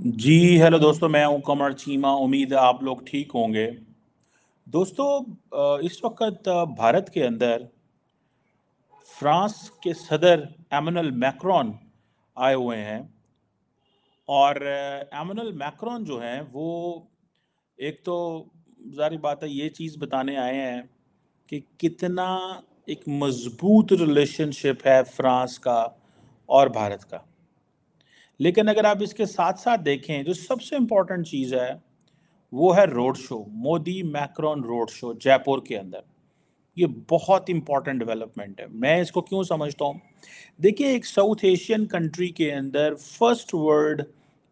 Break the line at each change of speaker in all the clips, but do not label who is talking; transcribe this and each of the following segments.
जी hello दोस्तों मैं हूं कमर चीमा उम्मीद है आप लोग ठीक होंगे दोस्तों इस वक्त भारत के अंदर फ्रांस के सदर एमनल मैक्रॉन आए हुए हैं और एमनल मैक्रॉन जो हैं वो एक तो जारी बात है ये चीज़ बताने आए हैं कि कितना एक मजबूत रिलेशनशिप है फ्रांस का और भारत का लेकिन अगर आप इसके साथ साथ देखें जो सबसे इम्पोर्टेंट चीज़ है वो है road show Modi Macron road show Jaipur के अंदर ये बहुत इम्पॉर्टेंट डेवलपमेंट है मैं इसको क्यों समझता हूँ देखिए एक साउथ एशियन कंट्री के अंदर फर्स्ट वर्ल्ड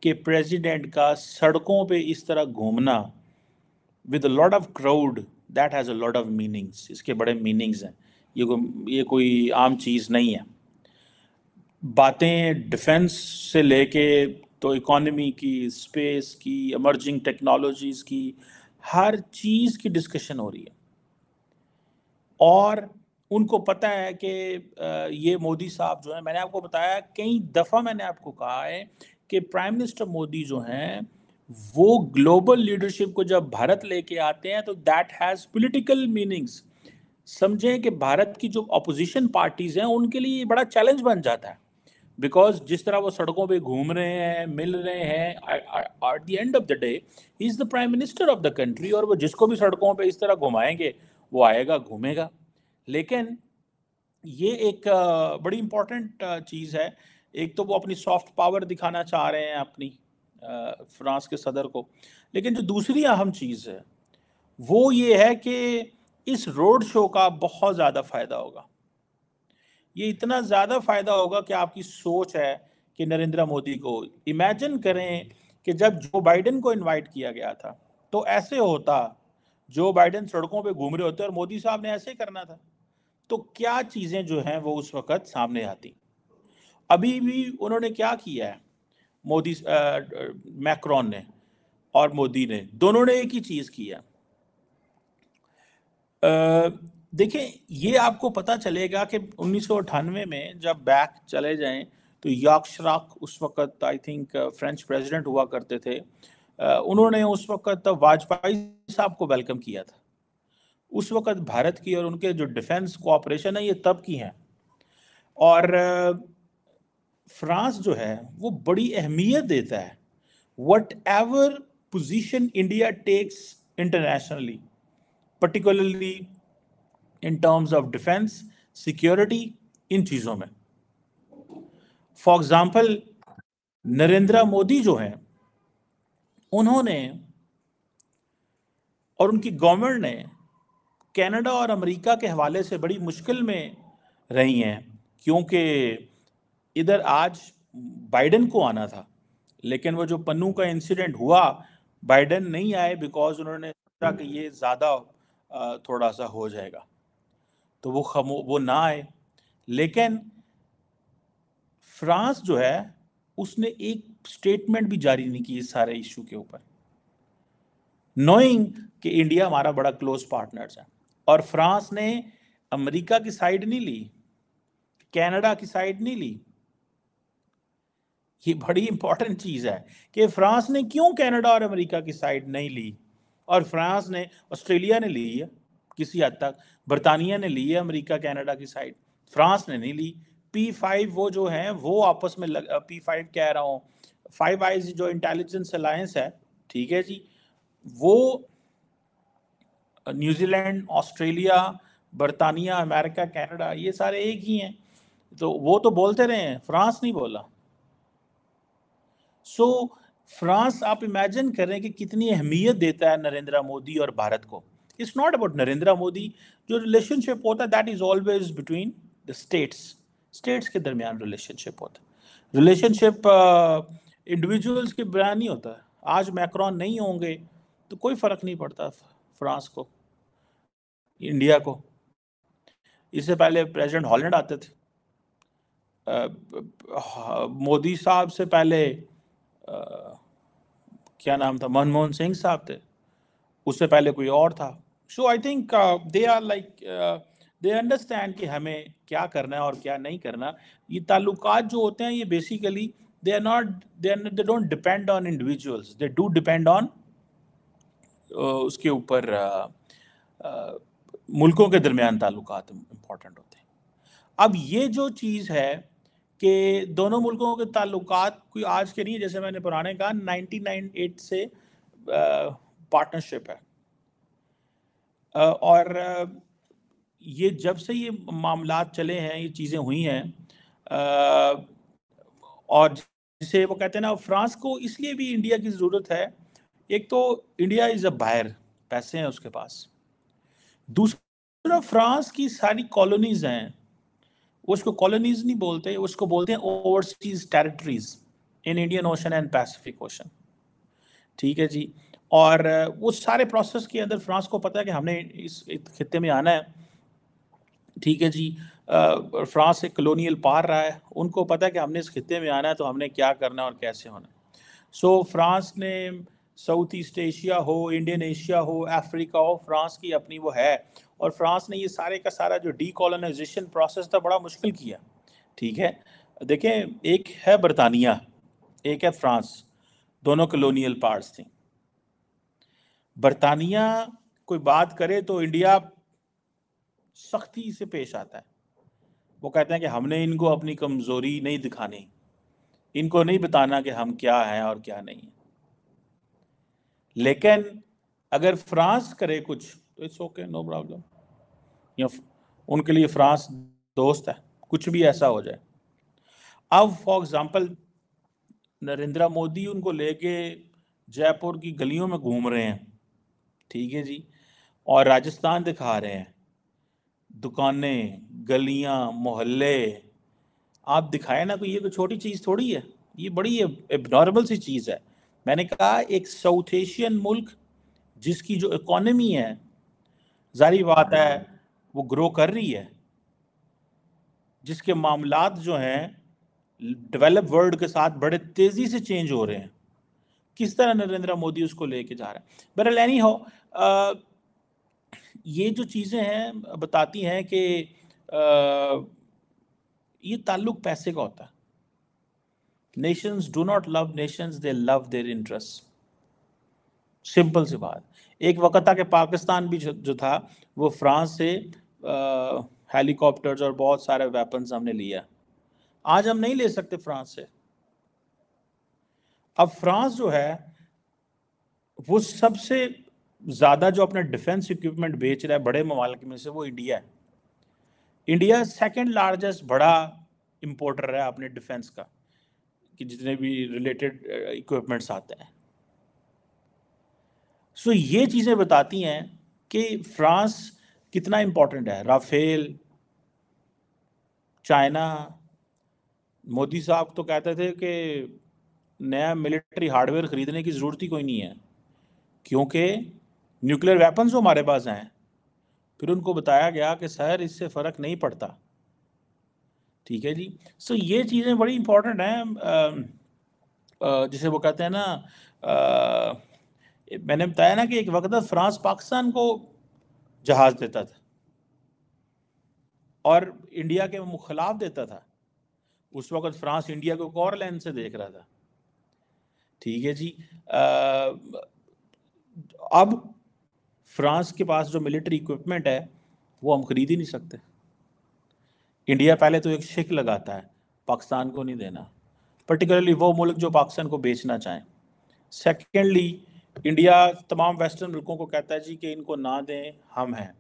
के प्रेसिडेंट का सड़कों पे इस तरह घूमना with lot of crowd that has a lot of meanings इसके बड़े मीनिंग्स हैं ये को, ये कोई आम चीज़ नहीं है बातें डिफेंस से लेके तो इकोनॉमी की स्पेस की इमर्जिंग टेक्नोलॉजीज़ की हर चीज़ की डिस्कशन हो रही है और उनको पता है कि ये मोदी साहब जो है मैंने आपको बताया कई दफ़ा मैंने आपको कहा है कि प्राइम मिनिस्टर मोदी जो हैं वो ग्लोबल लीडरशिप को जब भारत लेके आते हैं तो दैट हैज़ पोलिटिकल मीनिंग्स समझें कि भारत की जो अपोजिशन पार्टीज़ हैं उनके लिए बड़ा चैलेंज बन जाता है बिकॉज जिस तरह वो सड़कों पे घूम रहे हैं मिल रहे हैं at the end of the day is the prime minister of the country और वो जिसको भी सड़कों पे इस तरह घुमाएंगे वो आएगा घूमेगा लेकिन ये एक बड़ी इम्पॉर्टेंट चीज़ है एक तो वो अपनी सॉफ्ट पावर दिखाना चाह रहे हैं अपनी फ्रांस के सदर को लेकिन जो दूसरी अहम चीज़ है वो ये है कि इस रोड शो का बहुत ज़्यादा फ़ायदा होगा ये इतना ज़्यादा फायदा होगा कि आपकी सोच है कि नरेंद्र मोदी को इमेजिन करें कि जब जो बाइडेन को इनवाइट किया गया था तो ऐसे होता जो बाइडेन सड़कों पे घूम रहे होते और मोदी साहब ने ऐसे करना था तो क्या चीज़ें जो हैं वो उस वक़्त सामने आती अभी भी उन्होंने क्या किया है मोदी मैक्रॉन ने और मोदी ने दोनों ने एक ही चीज़ किया देखिए ये आपको पता चलेगा कि उन्नीस में जब बैक चले जाएं तो यॉक उस वक्त आई थिंक फ्रेंच प्रेसिडेंट हुआ करते थे उन्होंने उस वक्त वाजपेयी साहब को वेलकम किया था उस वक्त भारत की और उनके जो डिफेंस कोऑपरेशन है ये तब की हैं और फ्रांस जो है वो बड़ी अहमियत देता है whatever position India takes internationally particularly in terms of defence security इन चीज़ों में फॉर एग्जाम्पल नरेंद्र मोदी जो हैं उन्होंने और उनकी गवर्नमेंट ने कनाडा और अमेरिका के हवाले से बड़ी मुश्किल में रही हैं क्योंकि इधर आज बाइडन को आना था लेकिन वो जो पन्नू का इंसिडेंट हुआ बाइडन नहीं आए बिकॉज उन्होंने सोचा कि ये ज़्यादा थोड़ा सा हो जाएगा तो वो खमो वो ना आए लेकिन फ्रांस जो है उसने एक स्टेटमेंट भी जारी नहीं की इस सारे इशू के ऊपर नोइंग कि इंडिया हमारा बड़ा क्लोज पार्टनर्स है और फ्रांस ने अमेरिका की साइड नहीं ली कनाडा की साइड नहीं ली ये बड़ी इंपॉर्टेंट चीज़ है कि फ्रांस ने क्यों कनाडा और अमेरिका की साइड नहीं ली और फ्रांस ने ऑस्ट्रेलिया ने ली है किसी हद तक बरतानिया ने ली है अमरीका कैनेडा की साइड फ्रांस ने नहीं ली पी फाइव वो जो हैं वो आपस में लग, पी फाइव कह रहा हूँ फाइव आईज जो इंटेलिजेंस अलायंस है ठीक है जी वो न्यूजीलैंड ऑस्ट्रेलिया बरतानिया अमेरिका कैनेडा ये सारे एक ही हैं तो वो तो बोलते रहे हैं फ्रांस नहीं बोला सो so, फ्रांस आप इमेजिन करें कि कितनी अहमियत देता है नरेंद्र मोदी और भारत को it's not about Narendra Modi जो रिलेशनशिप होता है that is always between the states states के दरमियान रिलेशनशिप होता है रिलेशनशिप इंडिविजुअल्स uh, के बयान नहीं होता है आज मैक्रॉन नहीं होंगे तो कोई फर्क नहीं पड़ता फ्रांस को इंडिया को इससे पहले प्रेसिडेंट हॉलैंड आते थे मोदी साहब से पहले आ, क्या नाम था मनमोहन सिंह साहब थे उससे पहले कोई और था so I think they are like they understand कि हमें क्या करना है और क्या नहीं करना ये ताल्लुकात जो होते हैं ये basically they are not they they don't depend on individuals they do depend on उसके ऊपर uh, uh, मुल्कों के दरमियान ताल्लुकात इम्पॉर्टेंट होते हैं अब ये जो चीज़ है कि दोनों मुल्कों के ताल्लुकात कोई आज के नहीं जैसे मैंने पुराने कहा नाइनटीन से पार्टनरशिप uh, है और ये जब से ये मामला चले हैं ये चीज़ें हुई हैं और जिसे वो कहते हैं ना फ्रांस को इसलिए भी इंडिया की ज़रूरत है एक तो इंडिया इज़ अ बायर पैसे हैं उसके पास दूसरा फ्रांस की सारी कॉलोनीज हैं उसको कॉलोनीज नहीं बोलते उसको बोलते हैं overseas territories in Indian Ocean and Pacific Ocean ठीक है जी और उस सारे प्रोसेस के अंदर फ्रांस को पता है कि हमने इस खत्े में आना है ठीक है जी फ्रांस एक कलोनियल पार रहा है उनको पता है कि हमने इस खत्े में आना है तो हमने क्या करना है और कैसे होना है सो so, फ्रांस ने साउथ ईस्ट एशिया हो इंडियन एशिया हो अफ्रीका हो फ्रांस की अपनी वो है और फ्रांस ने ये सारे का सारा जो डीकोलोनाइजेशन प्रोसेस था बड़ा मुश्किल किया ठीक है देखें एक है बरतानिया एक है फ्रांस दोनों कलोनियल पार्ट्स थी बरतानिया कोई बात करे तो इंडिया सख्ती से पेश आता है वो कहते हैं कि हमने इनको अपनी कमज़ोरी नहीं दिखानी इनको नहीं बताना कि हम क्या हैं और क्या नहीं है लेकिन अगर फ्रांस करे कुछ तो इट्स ओके नो प्रॉब्लम उनके लिए फ्रांस दोस्त है कुछ भी ऐसा हो जाए अब फॉर एग्ज़ाम्पल नरेंद्र मोदी उनको लेके जयपुर की गलियों में घूम रहे हैं ठीक है जी और राजस्थान दिखा रहे हैं दुकानें गलियां मोहल्ले आप दिखाए ना कोई ये कोई तो छोटी चीज़ थोड़ी है ये बड़ी एबनॉर्मल सी चीज़ है मैंने कहा एक साउथ एशियन मुल्क जिसकी जो इकोनमी है जारी बात है वो ग्रो कर रही है जिसके मामला जो हैं डेवलप वर्ल्ड के साथ बड़े तेज़ी से चेंज हो रहे हैं किस तरह नरेंद्र मोदी उसको लेके जा रहा है बहरल एनी हो आ, ये जो चीज़ें हैं बताती हैं कि ये ताल्लुक पैसे का होता है nations do not love nations they love their interest simple सी बात एक वक्त था कि पाकिस्तान भी जो, जो था वो फ्रांस से हेलीकॉप्टर्स और बहुत सारे वेपन्स हमने लिया आज हम नहीं ले सकते फ्रांस से अब फ्रांस जो है वो सबसे ज़्यादा जो अपना डिफेंस इक्विपमेंट बेच रहा है बड़े ममालिक में से वो इंडिया है इंडिया सेकेंड लार्जेस्ट बड़ा इम्पोर्टर है अपने डिफेंस का कि जितने भी रिलेटेड इक्विपमेंट्स आते हैं सो ये चीज़ें बताती हैं कि फ्रांस कितना इम्पोर्टेंट है राफेल चाइना मोदी साहब तो कहते थे कि नया मिलिट्री हार्डवेयर ख़रीदने की ज़रूरत ही कोई नहीं है क्योंकि न्यूक्लियर जो हमारे पास हैं फिर उनको बताया गया कि सर इससे फ़र्क नहीं पड़ता ठीक है जी सो ये चीज़ें बड़ी इंपॉर्टेंट हैं जिसे वो कहते हैं ना आ, मैंने बताया ना कि एक वक्त फ्रांस पाकिस्तान को जहाज़ देता था और इंडिया के खिलाफ देता था उस वक्त फ्रांस इंडिया को एक और लाइन से देख रहा था ठीक है जी आ, अब फ्रांस के पास जो मिलिट्री इक्विपमेंट है वो हम खरीद ही नहीं सकते इंडिया पहले तो एक शिक लगाता है पाकिस्तान को नहीं देना पर्टिकुलरली वो मुल्क जो पाकिस्तान को बेचना चाहें सेकेंडली इंडिया तमाम वेस्टर्न मुल्कों को कहता है जी कि इनको ना दें हम हैं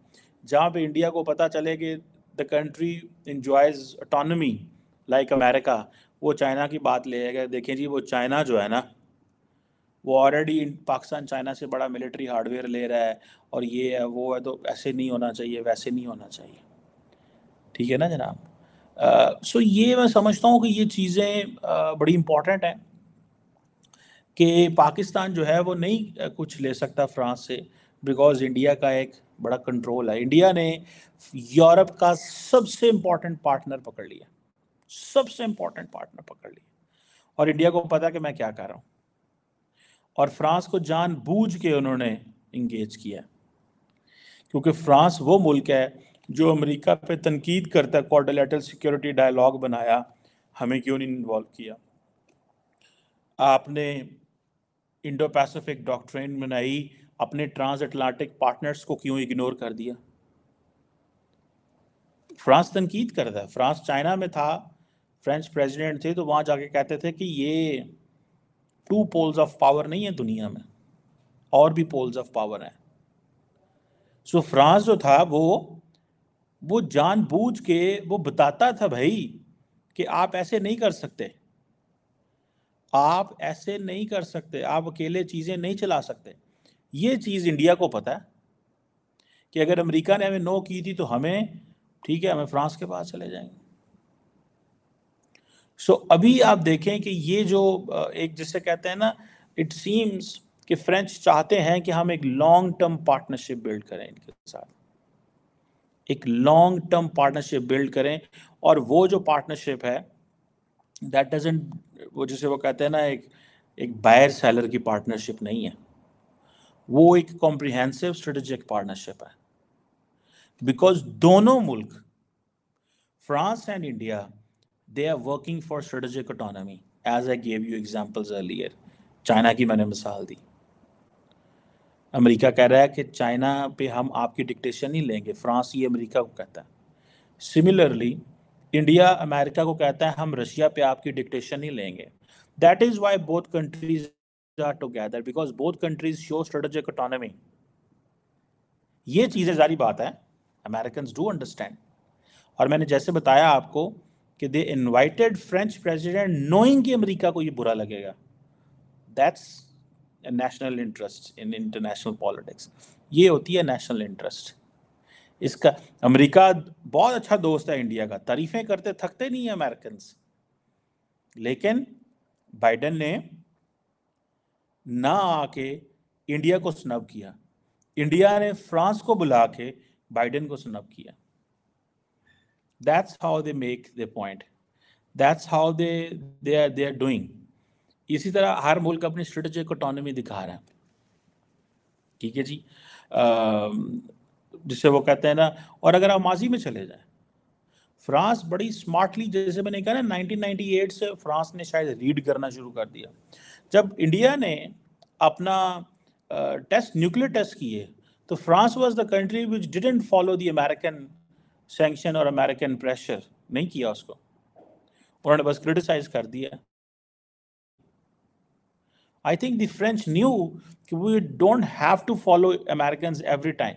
जहाँ पे इंडिया को पता चले कि the country enjoys autonomy like America वो चाइना की बात ले देखें जी वो चाइना जो है ना वो ऑलरेडी पाकिस्तान चाइना से बड़ा मिलिट्री हार्डवेयर ले रहा है और ये है वो है तो ऐसे नहीं होना चाहिए वैसे नहीं होना चाहिए ठीक है ना जनाब सो uh, so ये मैं समझता हूँ कि ये चीज़ें uh, बड़ी इम्पॉर्टेंट हैं कि पाकिस्तान जो है वो नहीं कुछ ले सकता फ्रांस से बिकॉज इंडिया का एक बड़ा कंट्रोल है इंडिया ने यूरोप का सबसे इम्पोर्टेंट पार्टनर पकड़ लिया सबसे इम्पोर्टेंट पार्टनर पकड़ लिया और इंडिया को पता कि मैं क्या कर रहा हूँ और फ्रांस को जान बूझ के उन्होंने इंगेज किया क्योंकि फ्रांस वो मुल्क है जो अमेरिका पे तनकीद करता कॉर्डलेटल सिक्योरिटी डायलॉग बनाया हमें क्यों नहीं इन्वॉल्व किया आपने इंडो पैसिफिक डॉक्ट्रेन बनाई अपने ट्रांस अटलांटिक पार्टनर्स को क्यों इग्नोर कर दिया फ्रांस तनकीद करता है फ्रांस चाइना में था फ्रेंच प्रेसिडेंट थे तो वहाँ जाके कहते थे कि ये टू पोल्स ऑफ पावर नहीं है दुनिया में और भी पोल्स ऑफ पावर हैं सो so, फ्रांस जो था वो वो जानबूझ के वो बताता था भाई कि आप ऐसे नहीं कर सकते आप ऐसे नहीं कर सकते आप अकेले चीज़ें नहीं चला सकते ये चीज़ इंडिया को पता है कि अगर अमेरिका ने हमें नो की थी तो हमें ठीक है हमें फ्रांस के पास चले जाएंगे सो so, अभी आप देखें कि ये जो एक जिसे कहते हैं ना इट सीम्स कि फ्रेंच चाहते हैं कि हम एक लॉन्ग टर्म पार्टनरशिप बिल्ड करें इनके साथ एक लॉन्ग टर्म पार्टनरशिप बिल्ड करें और वो जो पार्टनरशिप है दैट डजेंट वो जैसे वो कहते हैं ना एक एक बायर सेलर की पार्टनरशिप नहीं है वो एक कॉम्प्रिहेंसिव स्ट्रेटेजिक पार्टनरशिप है बिकॉज दोनों मुल्क France and India they are working for strategic economy as I gave you examples earlier China की मैंने मिसाल दी अमेरिका कह रहा है कि चाइना पे हम आपकी डिक्टेशन नहीं लेंगे फ्रांस ये अमेरिका को कहता है सिमिलरली इंडिया अमेरिका को कहता है हम रशिया पे आपकी डिक्टेशन नहीं लेंगे that is why both countries are together because both countries show strategic economy ये चीज़ें जारी बात है अमेरिकन डू अंडरस्टैंड और मैंने जैसे बताया आपको कि they invited French president knowing कि अमेरिका को ये बुरा लगेगा that's national interest in international politics ये होती है नेशनल इंटरेस्ट इसका अमेरिका बहुत अच्छा दोस्त है इंडिया का तारीफें करते थकते नहीं है अमेरिकन लेकिन बाइडन ने ना आके इंडिया को स्नब किया इंडिया ने फ्रांस को बुला के बाइडन को स्नब किया that's how they make their point that's how they they are they are doing इसी तरह हर मुल्क अपनी स्ट्रेटेजिक ऑटोनॉमी दिखा रहा है ठीक है जी जिसे वो कहते हैं ना और अगर आप माजी में चले जाएं फ्रांस बड़ी स्मार्टली जैसे मैंने कहा ना 1998 से फ्रांस ने शायद रीड करना शुरू कर दिया जब इंडिया ने अपना टेस्ट न्यूक्लियर टेस्ट किए तो France was the country which didn't follow the American sanction और अमेरिकन प्रेशर नहीं किया उसको उन्होंने बस क्रिटिसाइज कर दिया I think the French knew कि we don't have to follow American every time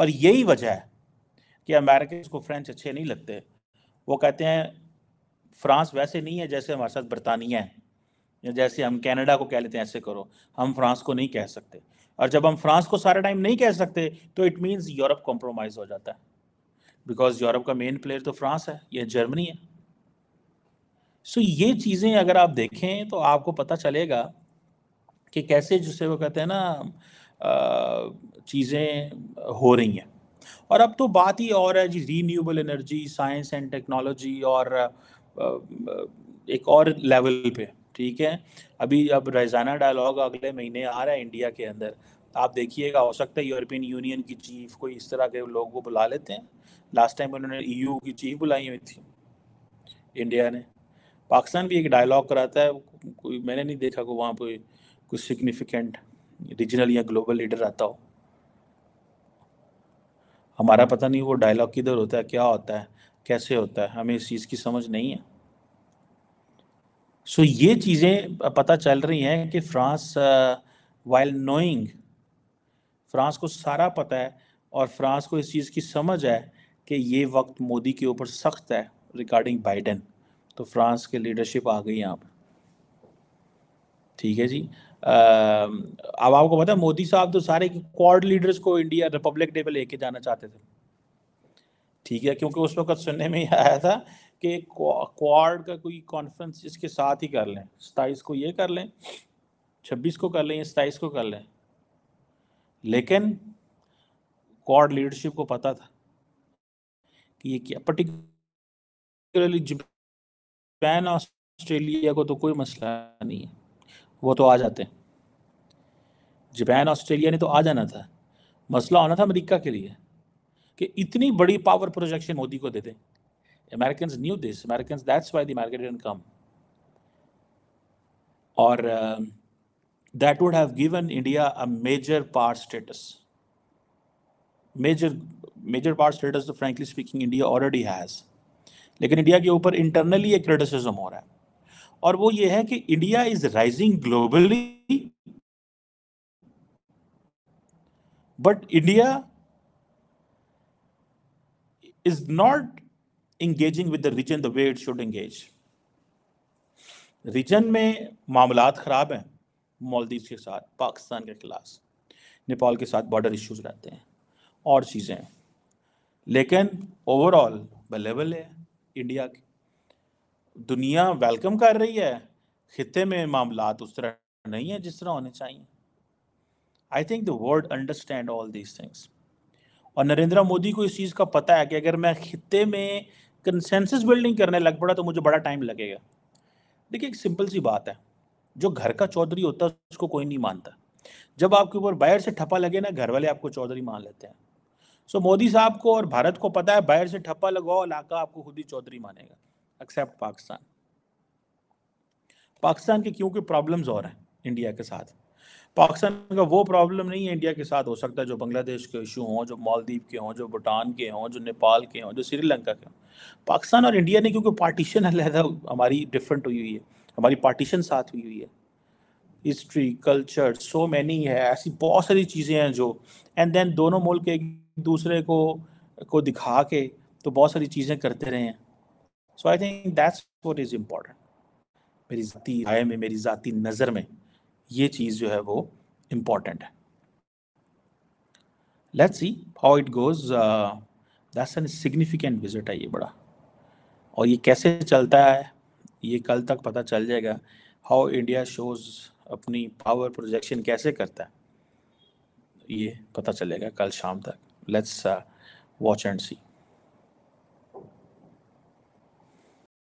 और यही वजह है कि अमेरिकन को फ्रेंच अच्छे नहीं लगते वो कहते हैं फ्रांस वैसे नहीं है जैसे हमारे साथ बरतानिया है या जैसे हम कनाडा को कह लेते हैं ऐसे करो हम फ्रांस को नहीं कह सकते और जब हम फ्रांस को सारा टाइम नहीं कह सकते तो इट मीन्स यूरोप कॉम्प्रोमाइज़ हो जाता है बिकॉज यूरोप का मेन प्लेयर तो फ्रांस है या जर्मनी है सो so, ये चीज़ें अगर आप देखें तो आपको पता चलेगा कि कैसे जिसे वो कहते हैं ना चीज़ें हो रही हैं और अब तो बात ही और है जी renewable energy science and technology और एक और लेवल पे ठीक है अभी अब रैजाना डायलॉग अगले महीने आ रहा है इंडिया के अंदर आप देखिएगा हो सकता है यूरोपियन यूनियन की चीफ कोई इस तरह के लोगों को बुला लेते हैं लास्ट टाइम उन्होंने ईयू की चीफ बुलाई हुई थी इंडिया ने पाकिस्तान भी एक डायलॉग कराता है कोई मैंने नहीं देखा को वहाँ पर कुछ सिग्निफिकेंट रीजनल या ग्लोबल लीडर आता हो हमारा पता नहीं वो डायलॉग किधर होता है क्या होता है कैसे होता है हमें इस चीज़ की समझ नहीं है सो so, ये चीज़ें पता चल रही हैं कि फ्रांस वाइल नोइंग फ्रांस को सारा पता है और फ्रांस को इस चीज़ की समझ है कि ये वक्त मोदी के ऊपर सख्त है रिगार्डिंग बाइडन तो फ्रांस के लीडरशिप आ गई यहाँ पर ठीक है जी अब आपको पता है मोदी साहब तो सारे क्वाड लीडर्स को इंडिया रिपब्लिक डे पर लेके जाना चाहते थे ठीक है क्योंकि उस वक्त सुनने में आया था कि क्वाड का कोई कॉन्फ्रेंस इसके साथ ही कर लें सताईस को ये कर लें छब्बीस को कर लें या सताईस को कर लें लेकिन क्वाड लीडरशिप को पता था कि ये क्या पर्टिकुलरली जापान ऑस्ट्रेलिया को तो कोई मसला नहीं है वो तो आ जाते हैं जापान ऑस्ट्रेलिया ने तो आ जाना था मसला होना था अमेरिका के लिए कि इतनी बड़ी पावर प्रोजेक्शन मोदी को दे दें American knew this American that's why the come और uh, that would have given India a major power status. Major major power status तो frankly speaking India already has. लेकिन इंडिया के ऊपर इंटरनली एक criticism हो रहा है और वो ये है कि India is rising globally but India is not engaging with the region the way it should engage region में मामला खराब हैं मालदीव के साथ पाकिस्तान के खिलाफ नेपाल के साथ बॉर्डर इश्यूज रहते हैं और चीज़ें लेकिन ओवरऑल बलेबल है इंडिया की दुनिया वेलकम कर रही है खत्े में मामला उस तरह नहीं है जिस तरह होने चाहिए I think the world understand all these things और नरेंद्र मोदी को इस चीज़ का पता है कि अगर मैं खत्े में कंसेंसस बिल्डिंग करने लग पड़ा तो मुझे बड़ा टाइम लगेगा देखिए एक सिंपल सी बात है जो घर का चौधरी होता है उसको कोई नहीं मानता जब आपके ऊपर बाहर से ठप्पा लगे ना घर वाले आपको चौधरी मान लेते हैं सो मोदी साहब को और भारत को पता है बाहर से ठप्पा लगाओ इलाका आपको खुद ही चौधरी मानेगा एक्सेप्ट पाकिस्तान पाकिस्तान के क्योंकि प्रॉब्लम्स और हैं इंडिया के साथ पाकिस्तान का वो प्रॉब्लम नहीं है इंडिया के साथ हो सकता है जो बांग्लादेश के इशू हों जो मालदीव के हों जो भूटान के हों जो नेपाल के हों जो श्रीलंका के हों पाकिस्तान और इंडिया ने क्योंकि पार्टीशन अलहदा हमारी डिफरेंट हुई हुई है हमारी पार्टीशन साथ हुई हुई है हिस्ट्री कल्चर सो मैनी है ऐसी बहुत सारी चीज़ें हैं जो एंड देन दोनों मुल्क एक दूसरे को को दिखा के तो बहुत सारी चीज़ें करते रहे हैं so I think that's what is important मेरी ज़ाती राय में मेरी ज़ाती नज़र में ये चीज़ जो है वो इम्पॉर्टेंट है let's see how it goes that's an significant visit है ये बड़ा और ये कैसे चलता है ये कल तक पता चल जाएगा हाउ इंडिया शोज अपनी पावर प्रोजेक्शन कैसे करता है ये पता चलेगा कल शाम तक लेट्स वॉच एंड सी